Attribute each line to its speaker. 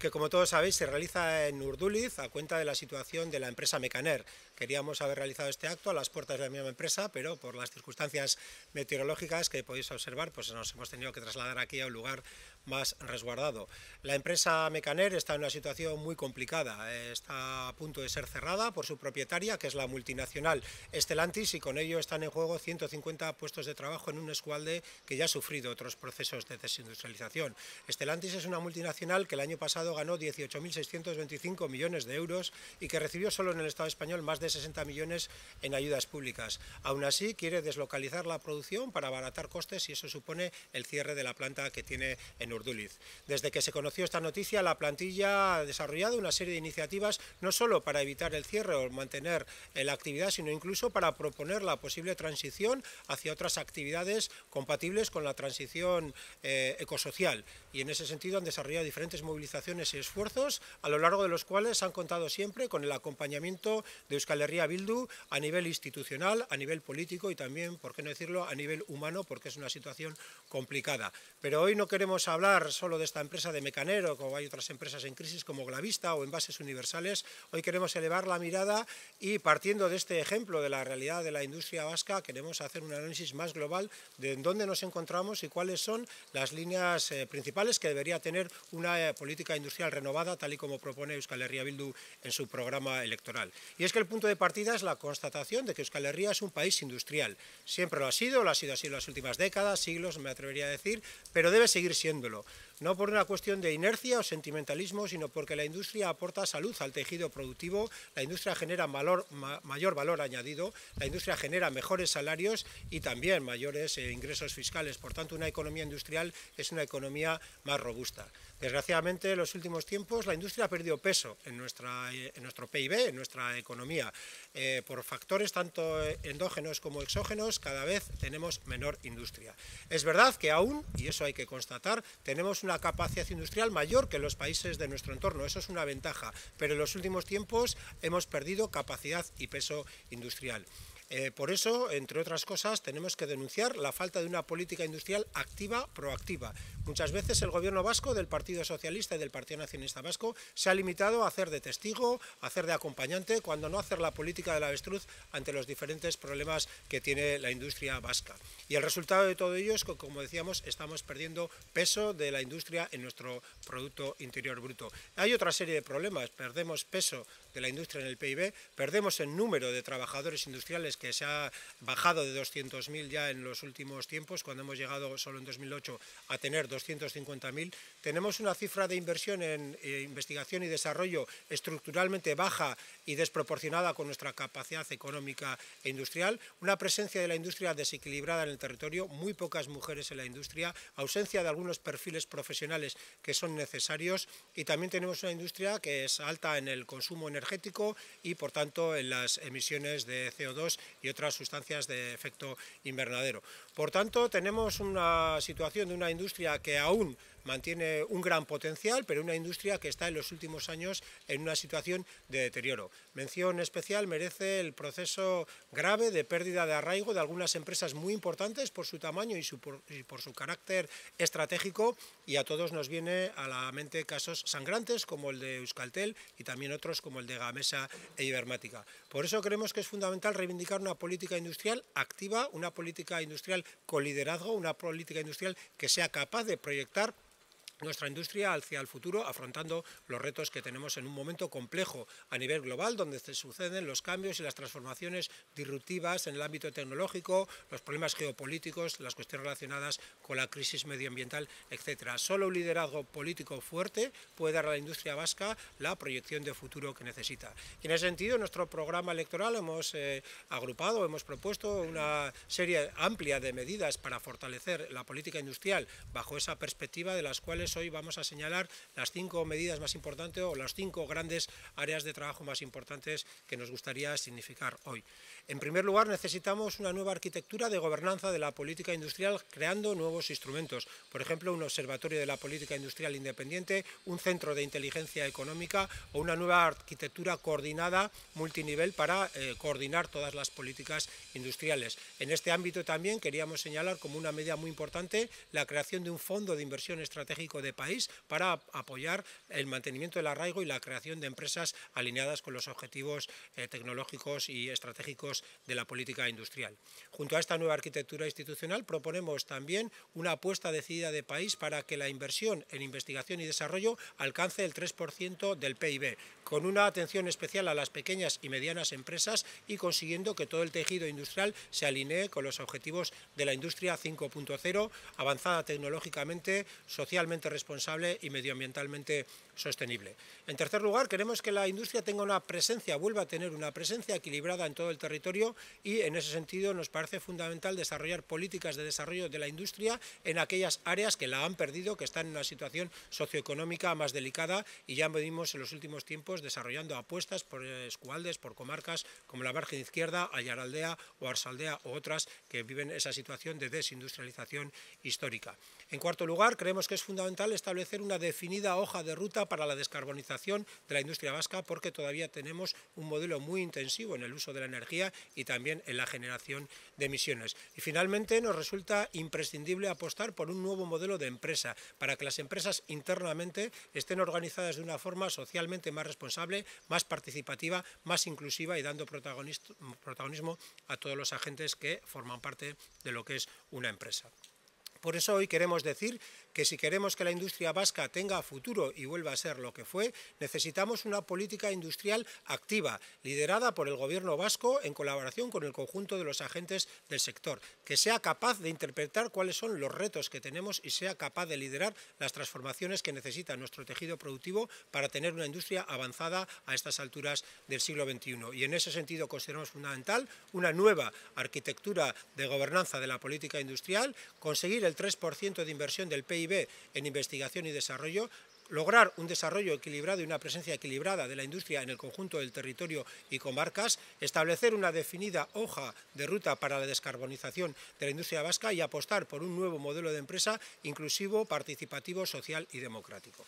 Speaker 1: que como todos sabéis se realiza en Urduliz a cuenta de la situación de la empresa Mecaner. Queríamos haber realizado este acto a las puertas de la misma empresa, pero por las circunstancias meteorológicas que podéis observar, pues nos hemos tenido que trasladar aquí a un lugar más resguardado. La empresa Mecaner está en una situación muy complicada, está a punto de ser cerrada por su propietaria, que es la multinacional Estelantis, y con ello están en juego 150 puestos de trabajo en un escualde que ya ha sufrido otros procesos de desindustrialización. Estelantis es una multinacional que el año pasado ganó 18.625 millones de euros y que recibió solo en el Estado español más de 60 millones en ayudas públicas. Aún así, quiere deslocalizar la producción para abaratar costes y eso supone el cierre de la planta que tiene en Urduliz. Desde que se conoció esta noticia, la plantilla ha desarrollado una serie de iniciativas no solo para evitar el cierre o mantener eh, la actividad, sino incluso para proponer la posible transición hacia otras actividades compatibles con la transición eh, ecosocial. Y en ese sentido han desarrollado diferentes movilizaciones y esfuerzos, a lo largo de los cuales han contado siempre con el acompañamiento de Euskal Herria Bildu a nivel institucional, a nivel político y también, por qué no decirlo, a nivel humano, porque es una situación complicada. Pero hoy no queremos hablar hablar solo de esta empresa de Mecanero, como hay otras empresas en crisis como Glavista o Envases Universales, hoy queremos elevar la mirada y partiendo de este ejemplo de la realidad de la industria vasca, queremos hacer un análisis más global de dónde nos encontramos y cuáles son las líneas eh, principales que debería tener una eh, política industrial renovada, tal y como propone Euskal Herria Bildu en su programa electoral. Y es que el punto de partida es la constatación de que Euskal Herria es un país industrial. Siempre lo ha sido, lo ha sido así en las últimas décadas, siglos, me atrevería a decir, pero debe seguir siendo lo no por una cuestión de inercia o sentimentalismo, sino porque la industria aporta salud al tejido productivo, la industria genera mayor valor añadido, la industria genera mejores salarios y también mayores eh, ingresos fiscales. Por tanto, una economía industrial es una economía más robusta. Desgraciadamente, en los últimos tiempos, la industria ha perdido peso en, nuestra, eh, en nuestro PIB, en nuestra economía. Eh, por factores tanto endógenos como exógenos, cada vez tenemos menor industria. Es verdad que aún, y eso hay que constatar, tenemos una la capacidad industrial mayor que los países de nuestro entorno, eso es una ventaja, pero en los últimos tiempos hemos perdido capacidad y peso industrial. Eh, por eso, entre otras cosas, tenemos que denunciar la falta de una política industrial activa, proactiva. Muchas veces el gobierno vasco del Partido Socialista y del Partido Nacionalista Vasco se ha limitado a hacer de testigo, a hacer de acompañante, cuando no hacer la política la avestruz ante los diferentes problemas que tiene la industria vasca. Y el resultado de todo ello es que, como decíamos, estamos perdiendo peso de la industria en nuestro Producto Interior Bruto. Hay otra serie de problemas, perdemos peso de la industria en el PIB, perdemos el número de trabajadores industriales que se ha bajado de 200.000 ya en los últimos tiempos, cuando hemos llegado solo en 2008 a tener 250.000. Tenemos una cifra de inversión en eh, investigación y desarrollo estructuralmente baja y desproporcionada con nuestra capacidad económica e industrial, una presencia de la industria desequilibrada en el territorio, muy pocas mujeres en la industria, ausencia de algunos perfiles profesionales que son necesarios y también tenemos una industria que es alta en el consumo energético y por tanto en las emisiones de CO2 y otras sustancias de efecto invernadero. Por tanto, tenemos una situación de una industria que aún mantiene un gran potencial, pero una industria que está en los últimos años en una situación de deterioro. Mención especial merece el proceso grave de pérdida de arraigo de algunas empresas muy importantes por su tamaño y, por, por su carácter estratégico y a todos nos viene a la mente casos sangrantes como el de Euskaltel y también otros como el de Gamesa e Ibermática. Por eso creemos que es fundamental reivindicar una política industrial activa, una política industrial con liderazgo, una política industrial que sea capaz de proyectar nuestra industria hacia el futuro, afrontando los retos que tenemos en un momento complejo a nivel global, donde se suceden los cambios y las transformaciones disruptivas en el ámbito tecnológico, los problemas geopolíticos, las cuestiones relacionadas con la crisis medioambiental, etc. Solo un liderazgo político fuerte puede dar a la industria vasca la proyección de futuro que necesita. Y en ese sentido, nuestro programa electoral hemos eh, agrupado, hemos propuesto una serie amplia de medidas para fortalecer la política industrial bajo esa perspectiva de las cuales hoy vamos a señalar las cinco medidas más importantes o las cinco grandes áreas de trabajo más importantes que nos gustaría significar hoy. En primer lugar, necesitamos una nueva arquitectura de gobernanza de la política industrial creando nuevos instrumentos. Por ejemplo, un observatorio de la política industrial independiente, un centro de inteligencia económica o una nueva arquitectura coordinada multinivel para eh, coordinar todas las políticas industriales. En este ámbito también queríamos señalar como una medida muy importante la creación de un fondo de inversión estratégico de país para apoyar el mantenimiento del arraigo y la creación de empresas alineadas con los objetivos eh, tecnológicos y estratégicos de la política industrial. Junto a esta nueva arquitectura institucional proponemos también una apuesta decidida de país para que la inversión en investigación y desarrollo alcance el 3% del PIB, con una atención especial a las pequeñas y medianas empresas y consiguiendo que todo el tejido industrial se alinee con los objetivos de la industria 5.0, avanzada tecnológicamente, socialmente responsable y medioambientalmente sostenible. En tercer lugar, queremos que la industria tenga una presencia, vuelva a tener una presencia equilibrada en todo el territorio y en ese sentido nos parece fundamental desarrollar políticas de desarrollo de la industria en aquellas áreas que la han perdido, que están en una situación socioeconómica más delicada y ya venimos en los últimos tiempos desarrollando apuestas por escualdes, por comarcas como la margen izquierda, Ayaraldea o Arsaldea o otras que viven esa situación de desindustrialización histórica. En cuarto lugar, creemos que es fundamental establecer una definida hoja de ruta para la descarbonización de la industria vasca porque todavía tenemos un modelo muy intensivo en el uso de la energía y también en la generación de emisiones. Y finalmente nos resulta imprescindible apostar por un nuevo modelo de empresa para que las empresas internamente estén organizadas de una forma socialmente más responsable, más participativa, más inclusiva y dando protagonismo a todos los agentes que forman parte de lo que es una empresa. Por eso hoy queremos decir que si queremos que la industria vasca tenga futuro y vuelva a ser lo que fue, necesitamos una política industrial activa, liderada por el Gobierno vasco en colaboración con el conjunto de los agentes del sector, que sea capaz de interpretar cuáles son los retos que tenemos y sea capaz de liderar las transformaciones que necesita nuestro tejido productivo para tener una industria avanzada a estas alturas del siglo XXI. Y en ese sentido consideramos fundamental una nueva arquitectura de gobernanza de la política industrial, conseguir el el 3% de inversión del PIB en investigación y desarrollo, lograr un desarrollo equilibrado y una presencia equilibrada de la industria en el conjunto del territorio y comarcas, establecer una definida hoja de ruta para la descarbonización de la industria vasca y apostar por un nuevo modelo de empresa inclusivo, participativo, social y democrático.